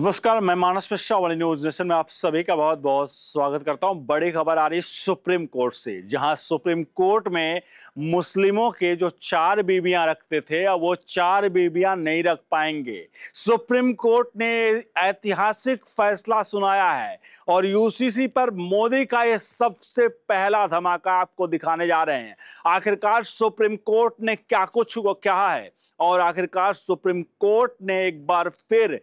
नमस्कार मैं मानस मिश्रा वाली न्यूज नेशन में आप सभी का बहुत बहुत स्वागत करता हूं बड़ी खबर आ रही सुप्रीम कोर्ट से जहां सुप्रीम कोर्ट में मुस्लिमों के जो चार बीबियां रखते थे अब वो चार बीबियां नहीं रख पाएंगे सुप्रीम कोर्ट ने ऐतिहासिक फैसला सुनाया है और यूसीसी पर मोदी का ये सबसे पहला धमाका आपको दिखाने जा रहे हैं आखिरकार सुप्रीम कोर्ट ने क्या कुछ कहा है और आखिरकार सुप्रीम कोर्ट ने एक बार फिर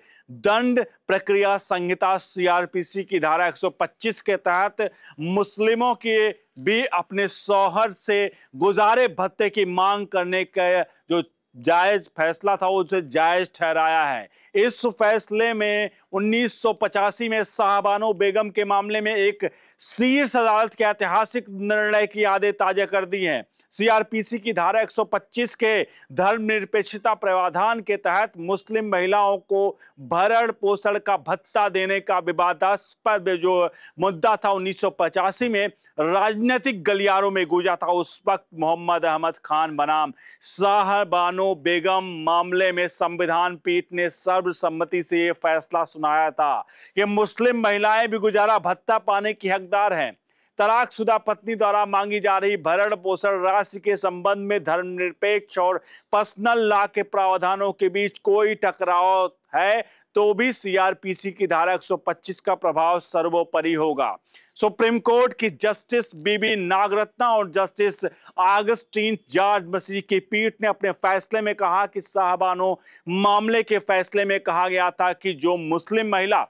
दंड प्रक्रिया संहिता सीआरपीसी की धारा 125 के तहत मुस्लिमों के भी अपने शौहर से गुजारे भत्ते की मांग करने का जो जायज फैसला था उसे जायज ठहराया है इस फैसले में 1985 में साहबानो बेगम के मामले में एक शीर्ष अदालत के ऐतिहासिक निर्णय की यादें ताजा कर दी हैं सीआरपीसी की धारा 125 के धर्मनिरपेक्षता प्रावधान के तहत मुस्लिम महिलाओं को भरण पोषण का भत्ता देने का विवादास्पद जो मुद्दा था उन्नीस में राजनीतिक गलियारों में गूंजा था उस वक्त मोहम्मद अहमद खान बनाम शाहबानो बेगम मामले में संविधान पीठ ने सर्वसम्मति से यह फैसला सुनाया था कि मुस्लिम महिलाएं भी गुजारा भत्ता पाने की हकदार हैं तलाकशुदा पत्नी द्वारा मांगी जा रही भरण पोषण राशि के संबंध में धर्मनिरपेक्ष और पर्सनल लॉ के प्रावधानों के बीच कोई टकराव है तो भी सीआरपीसी की धारा 125 का प्रभाव सर्वोपरि होगा सुप्रीम कोर्ट की जस्टिस बीबी नागरत्ना और जस्टिस आगस्टीन जॉर्ज मसीह की पीठ ने अपने फैसले में कहा कि साहबानो मामले के फैसले में कहा गया था कि जो मुस्लिम महिला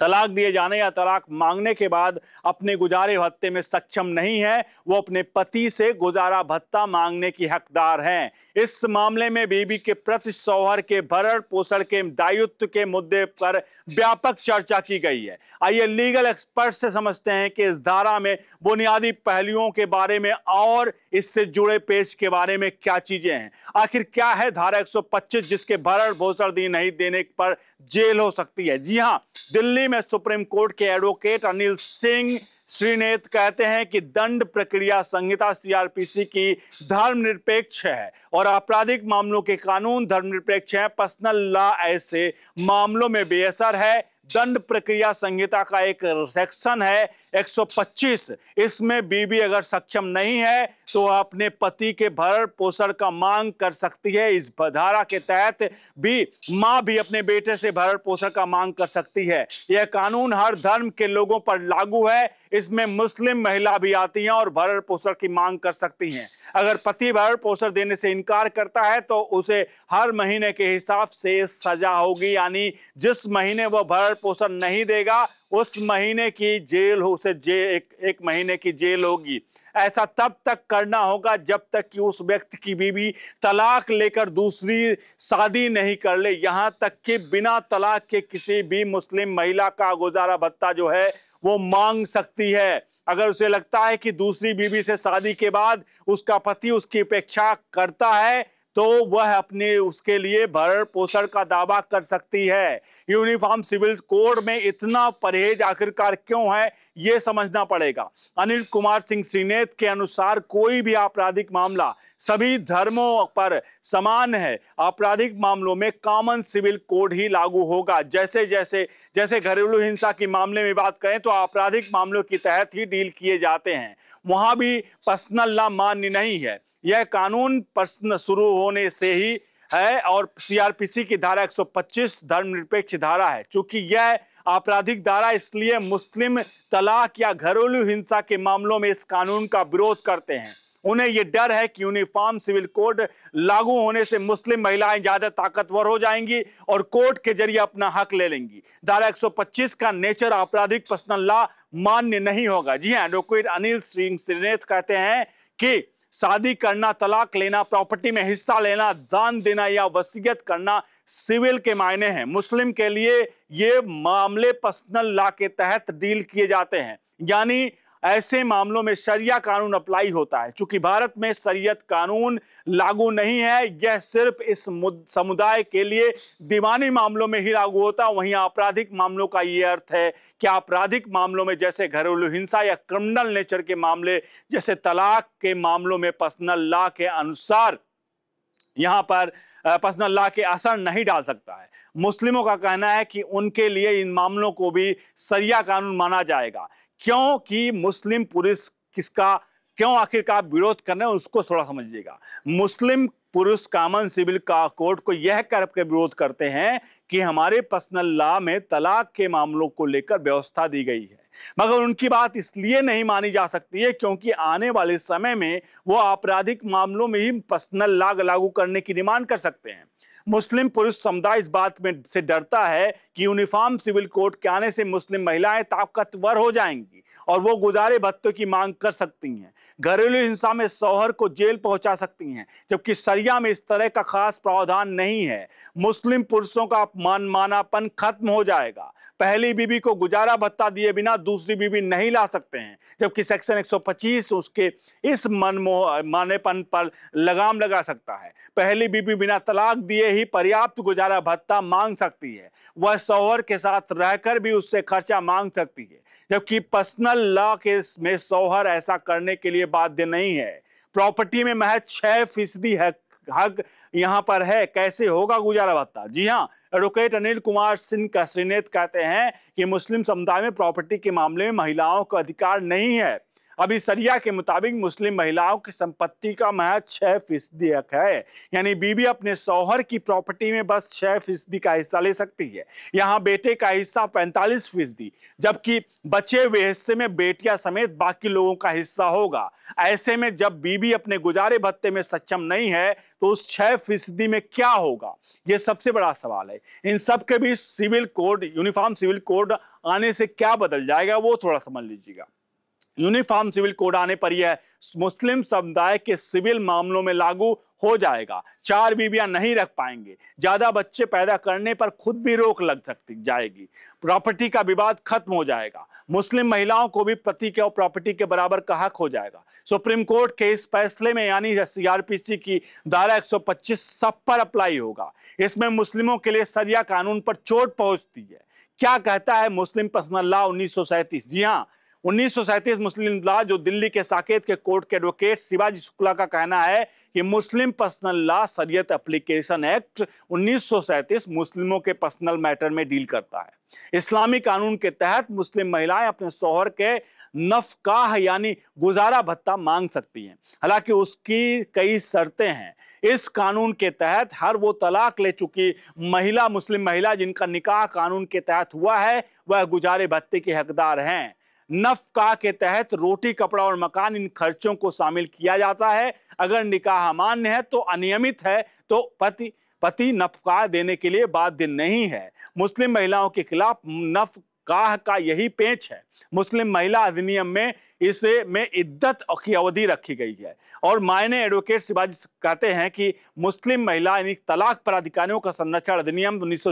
तलाक दिए जाने या तलाक मांगने के बाद अपने गुजारे भत्ते में सक्षम नहीं है वो अपने पति से गुजारा भत्ता मांगने की हकदार हैं इस मामले में बीबी के प्रति सौहर के भरण पोषण के दायित्व के मुद्दे पर व्यापक चर्चा की गई है आइए लीगल एक्सपर्ट से समझते हैं कि इस धारा में बुनियादी पहलुओं के बारे में और इससे जुड़े पेश के बारे में क्या चीजें हैं आखिर क्या है धारा एक जिसके भरण पोषण नहीं देने पर जेल हो सकती है जी हाँ दिल्ली दिल्ली में सुप्रीम कोर्ट के एडवोकेट अनिल सिंह श्रीनेत कहते हैं कि दंड प्रक्रिया संहिता सीआरपीसी की धर्मनिरपेक्ष है और आपराधिक मामलों के कानून धर्मनिरपेक्ष हैं पर्सनल लॉ ऐसे मामलों में बेअसर है दंड प्रक्रिया संहिता का एक सेक्शन है 125 इसमें बीबी अगर सक्षम नहीं है तो अपने पति के भरण पोषण का मांग कर सकती है इस धारा के तहत भी माँ भी अपने बेटे से भरण पोषण का मांग कर सकती है यह कानून हर धर्म के लोगों पर लागू है इसमें मुस्लिम महिला भी आती हैं और भरण पोषण की मांग कर सकती हैं अगर पति भरण पोषण देने से इनकार करता है तो उसे हर महीने के हिसाब से सजा होगी यानी जिस महीने वो भरण पोषण नहीं देगा उस महीने की जेल हो उसे जे, एक, एक महीने की जेल होगी ऐसा तब तक करना होगा जब तक कि उस व्यक्ति की बीवी तलाक लेकर दूसरी शादी नहीं कर ले यहाँ तक कि बिना तलाक के किसी भी मुस्लिम महिला का गुजारा भत्ता जो है वो मांग सकती है अगर उसे लगता है कि दूसरी बीवी से शादी के बाद उसका पति उसकी अपेक्षा करता है तो वह अपने उसके लिए भरण पोषण का दावा कर सकती है यूनिफॉर्म सिविल कोड में इतना परहेज आखिरकार क्यों है ये समझना पड़ेगा अनिल कुमार सिंह श्रीनेत के अनुसार कोई भी आपराधिक मामला सभी धर्मों पर समान है आपराधिक मामलों में कॉमन सिविल कोड ही लागू होगा जैसे जैसे जैसे घरेलू हिंसा के मामले में बात करें तो आपराधिक मामलों के तहत ही डील किए जाते हैं वहां भी पर्सनल ला मान्य नहीं है यह कानून प्रश्न शुरू होने से ही है और सीआरपीसी की धारा 125 धर्मनिरपेक्ष धारा है चूंकि यह आपराधिक धारा इसलिए मुस्लिम तलाक या घरेलू हिंसा के मामलों में इस कानून का विरोध करते हैं उन्हें यह डर है कि यूनिफॉर्म सिविल कोड लागू होने से मुस्लिम महिलाएं ज्यादा ताकतवर हो जाएंगी और कोर्ट के जरिए अपना हक ले लेंगी धारा 125 का नेचर आपराधिक पर्सनल लॉ मान्य नहीं होगा जी हाँ एडवोकेट अनिल सिंह श्रीनेथ कहते हैं कि शादी करना तलाक लेना प्रॉपर्टी में हिस्सा लेना दान देना या वसीयत करना सिविल के मायने हैं मुस्लिम के लिए ये मामले पर्सनल लॉ के तहत डील किए जाते हैं यानी ऐसे मामलों में शरिया कानून अप्लाई होता है चूंकि भारत में शरीयत कानून लागू नहीं है यह सिर्फ इस समुदाय के लिए दीवानी मामलों में ही लागू होता वहीं आपराधिक मामलों का ये अर्थ है कि आपराधिक मामलों में जैसे घरेलू हिंसा या क्रिमिनल नेचर के मामले जैसे तलाक के मामलों में पर्सनल लॉ के अनुसार यहां पर पर्सनल लॉ के असर नहीं डाल सकता है मुस्लिमों का कहना है कि उनके लिए इन मामलों को भी सरिया कानून माना जाएगा क्योंकि मुस्लिम पुरुष किसका क्यों आखिरकार विरोध कर रहे हैं उसको थोड़ा समझिएगा मुस्लिम पुरुष कामन सिविल का कोर्ट को यह कर विरोध करते हैं कि हमारे पर्सनल लॉ में तलाक के मामलों को लेकर व्यवस्था दी गई है मगर उनकी बात इसलिए नहीं मानी जा सकती है क्योंकि आने वाले समय में वो आपराधिक मामलों में ही पर्सनल लॉ लागू करने की डिमांड कर सकते हैं मुस्लिम पुरुष समुदाय इस बात में से डरता है कि यूनिफॉर्म सिविल कोड के आने से मुस्लिम महिलाएं ताकतवर हो जाएंगी और वो गुजारे भत्ते की मांग कर सकती हैं घरेलू हिंसा में शौहर को जेल पहुंचा सकती हैं जबकि सरिया में इस तरह का खास प्रावधान नहीं है मुस्लिम पुरुषों का मनमानापन खत्म हो जाएगा पहली बीबी को गुजारा भत्ता दिए बिना दूसरी बीबी नहीं ला सकते हैं जबकि सेक्शन 125 उसके इस मनमोह मानेपन पर लगाम लगा सकता है पहली बीबी बिना तलाक दिए ही पर्याप्त गुजारा भत्ता मांग सकती है वह शौहर के साथ रहकर भी उससे खर्चा मांग सकती है जबकि पर्सनल अल्लाह के में शौहर ऐसा करने के लिए बाध्य नहीं है प्रॉपर्टी में महज छह फीसदी हक हक यहां पर है कैसे होगा गुजारा भत्ता जी हाँ एडवोकेट अनिल कुमार सिंह का श्रीनेत कहते हैं कि मुस्लिम समुदाय में प्रॉपर्टी के मामले में महिलाओं का अधिकार नहीं है अभी सरिया के मुताबिक मुस्लिम महिलाओं की संपत्ति का महज छः फीसदी हक है यानी बीबी अपने शौहर की प्रॉपर्टी में बस छः फीसदी का हिस्सा ले सकती है यहाँ बेटे का हिस्सा पैंतालीस फीसदी जबकि बचे हुए हिस्से में बेटिया समेत बाकी लोगों का हिस्सा होगा ऐसे में जब बीबी अपने गुजारे भत्ते में सक्षम नहीं है तो उस छः फीसदी में क्या होगा ये सबसे बड़ा सवाल है इन सब के बीच civil code uniform civil code आने से क्या बदल जाएगा वो थोड़ा समझ लीजिएगा यूनिफॉर्म सिविल कोड आने पर यह मुस्लिम समुदाय के सिविल मामलों में लागू हो जाएगा चार बीबियां नहीं रख पाएंगे ज्यादा बच्चे पैदा करने पर खुद भी रोक लग सकती जाएगी प्रॉपर्टी का विवाद खत्म हो जाएगा मुस्लिम महिलाओं को भी पति के और प्रॉपर्टी के बराबर का हक हो जाएगा सुप्रीम कोर्ट के इस फैसले में यानी सीआरपीसी की धारा 125 सब पर अप्लाई होगा इसमें मुस्लिमों के लिए सरिया कानून पर चोट पहुंचती है क्या कहता है मुस्लिम पर्सनल लॉ उन्नीस जी हाँ उन्नीस मुस्लिम लॉ जो दिल्ली के साकेत के कोर्ट के एडवोकेट शिवाजी शुक्ला का कहना है कि Muslim personal law Shariat application act उन्नीस मुस्लिमों के पर्सनल मैटर में डील करता है इस्लामी कानून के तहत मुस्लिम महिलाएं अपने शोहर के नफकाह यानी गुजारा भत्ता मांग सकती हैं हालांकि उसकी कई शर्तें हैं इस कानून के तहत हर वो तलाक ले चुकी महिला मुस्लिम महिला जिनका निकाह कानून के तहत हुआ है वह गुजारे भत्ते के हकदार हैं नफका के तहत रोटी कपड़ा और मकान इन खर्चों को शामिल किया जाता है अगर निकाह मान्य है तो अनियमित है तो पति पति नफका देने के लिए बाध्य नहीं है मुस्लिम महिलाओं के खिलाफ नफ निकाह का यही पेच है मुस्लिम महिला अधिनियम में इसे में इद्दत की अवधि रखी गई है और मायने एडवोकेट शिवाजी कहते हैं कि मुस्लिम महिला यानी तलाक पदाधिकारियों का संरक्षण अधिनियम उन्नीस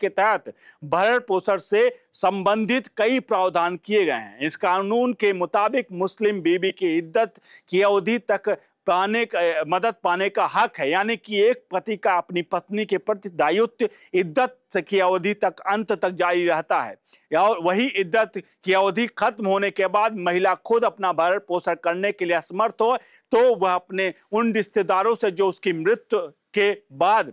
के तहत भरण पोषण से संबंधित कई प्रावधान किए गए हैं इस कानून के मुताबिक मुस्लिम बीबी की इद्दत की अवधि तक पाने का मदद पाने का हक है यानी कि एक पति का अपनी पत्नी के प्रति दायित्व इद्दत की अवधि तक अंत तक जारी रहता है और वही इद्दत की अवधि खत्म होने के बाद महिला खुद अपना भरण पोषण करने के लिए असमर्थ हो तो वह अपने उन रिश्तेदारों से जो उसकी मृत्यु के बाद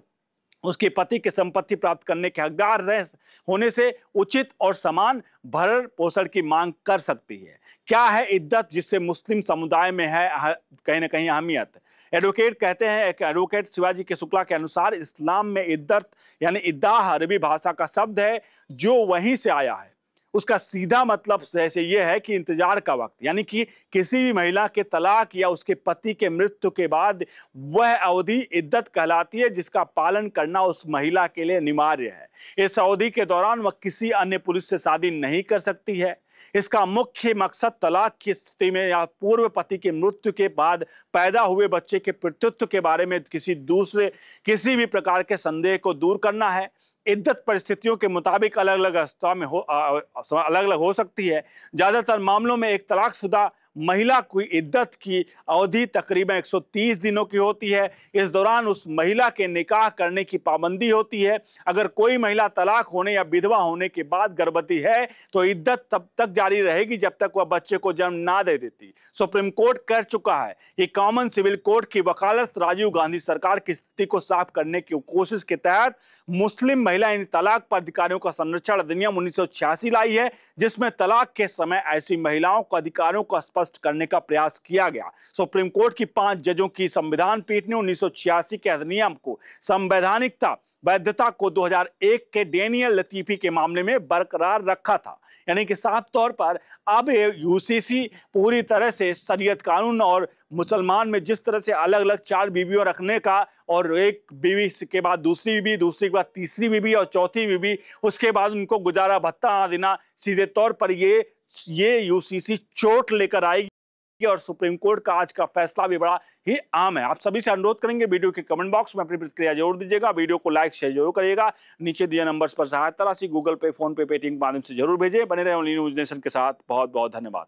उसके पति के संपत्ति प्राप्त करने के हकदार रह होने से उचित और समान भरण पोषण की मांग कर सकती है क्या है इद्दत जिससे मुस्लिम समुदाय में है कहीं ना कहीं अहमियत एडवोकेट कहते हैं एक एडवोकेट शिवाजी के शुक्ला के अनुसार इस्लाम में इद्दत यानी इद्दाह अरबी भाषा का शब्द है जो वहीं से आया है उसका सीधा मतलब जैसे यह है कि इंतजार का वक्त यानी कि किसी भी महिला के तलाक या उसके पति के मृत्यु के बाद वह अवधि इद्दत कहलाती है जिसका पालन करना उस महिला के लिए अनिवार्य है इस अवधि के दौरान वह किसी अन्य पुरुष से शादी नहीं कर सकती है इसका मुख्य मकसद तलाक की स्थिति में या पूर्व पति की मृत्यु के बाद पैदा हुए बच्चे के पितृत्व के बारे में किसी दूसरे किसी भी प्रकार के संदेह को दूर करना है इद्दत परिस्थितियों के मुताबिक अलग अलग अवस्था में हो अलग अलग हो सकती है ज़्यादातर मामलों में एक तलाकशुदा शुदा महिला की इद्दत की अवधि तकरीबन 130 दिनों की होती है इस दौरान उस महिला के निकाह करने की पाबंदी होती है अगर कोई महिला तलाक होने या विधवा होने के बाद गर्भवती है तो इद्दत तब तक जारी रहेगी जब तक वह बच्चे को जन्म ना दे देती सुप्रीम कोर्ट कर चुका है ये कॉमन सिविल कोर्ट की वकालत राजीव गांधी सरकार की स्थिति को साफ करने की कोशिश के तहत मुस्लिम महिला इन तलाक पर अधिकारियों का संरक्षण अधिनियम उन्नीस लाई है जिसमें तलाक के समय ऐसी महिलाओं को अधिकारों का स्पष्ट करने का प्रयास किया गया सुप्रीम कोर्ट की पांच जजों की संविधान पीठ ने उन्नीस के अधिनियम को संवैधानिकता वैधता को 2001 के डेनियल लतीफी के मामले में बरकरार रखा था यानी कि साफ तौर पर अब यूसीसी पूरी तरह से शरीयत कानून और मुसलमान में जिस तरह से अलग अलग चार बीवियों रखने का और एक बीवी के बाद दूसरी बीवी दूसरी के बाद तीसरी बीवी और चौथी बीवी उसके बाद उनको गुजारा भत्ता देना सीधे तौर पर ये ये यूसीसी चोट लेकर आएगी और सुप्रीम कोर्ट का आज का फैसला भी बड़ा ही आम है आप सभी से अनुरोध करेंगे वीडियो के कमेंट बॉक्स में अपनी प्रतिक्रिया जरूर दीजिएगा वीडियो को लाइक शेयर जरूर करिएगा नीचे दिए नंबर्स पर सहायता राशि गूगल पे फोन पे पेटीएम के माध्यम से जरूर भेजे बने रहे न्यूज नेशन के साथ बहुत बहुत धन्यवाद